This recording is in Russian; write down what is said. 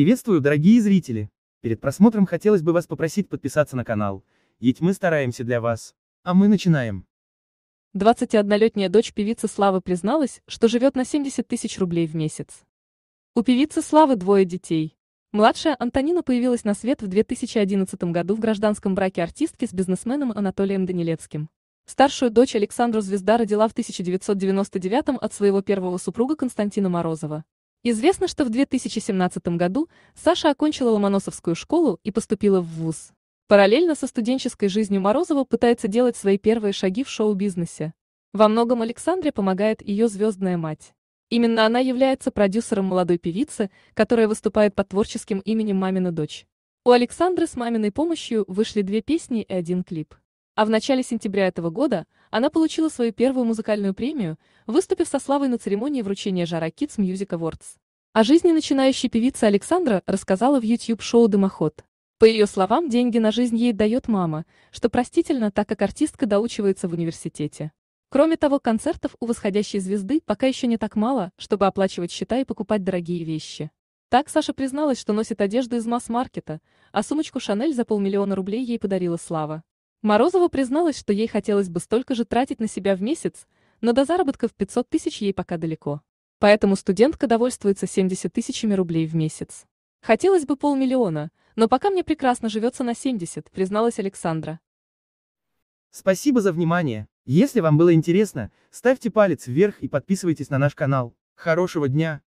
Приветствую, дорогие зрители! Перед просмотром хотелось бы вас попросить подписаться на канал, ведь мы стараемся для вас. А мы начинаем. 21-летняя дочь певицы Славы призналась, что живет на 70 тысяч рублей в месяц. У певицы Славы двое детей. Младшая Антонина появилась на свет в 2011 году в гражданском браке артистки с бизнесменом Анатолием Данилецким. Старшую дочь Александру Звезда родила в 1999 от своего первого супруга Константина Морозова. Известно, что в 2017 году Саша окончила Ломоносовскую школу и поступила в ВУЗ. Параллельно со студенческой жизнью Морозова пытается делать свои первые шаги в шоу-бизнесе. Во многом Александре помогает ее звездная мать. Именно она является продюсером молодой певицы, которая выступает под творческим именем «Мамина дочь». У Александры с маминой помощью вышли две песни и один клип. А в начале сентября этого года она получила свою первую музыкальную премию, выступив со славой на церемонии вручения «Жара Kids Music Awards». О жизни начинающей певицы Александра рассказала в YouTube-шоу «Дымоход». По ее словам, деньги на жизнь ей дает мама, что простительно, так как артистка доучивается в университете. Кроме того, концертов у восходящей звезды пока еще не так мало, чтобы оплачивать счета и покупать дорогие вещи. Так Саша призналась, что носит одежду из масс-маркета, а сумочку «Шанель» за полмиллиона рублей ей подарила Слава. Морозова призналась, что ей хотелось бы столько же тратить на себя в месяц, но до заработка в 500 тысяч ей пока далеко. Поэтому студентка довольствуется 70 тысячами рублей в месяц. Хотелось бы полмиллиона, но пока мне прекрасно живется на 70, призналась Александра. Спасибо за внимание. Если вам было интересно, ставьте палец вверх и подписывайтесь на наш канал. Хорошего дня!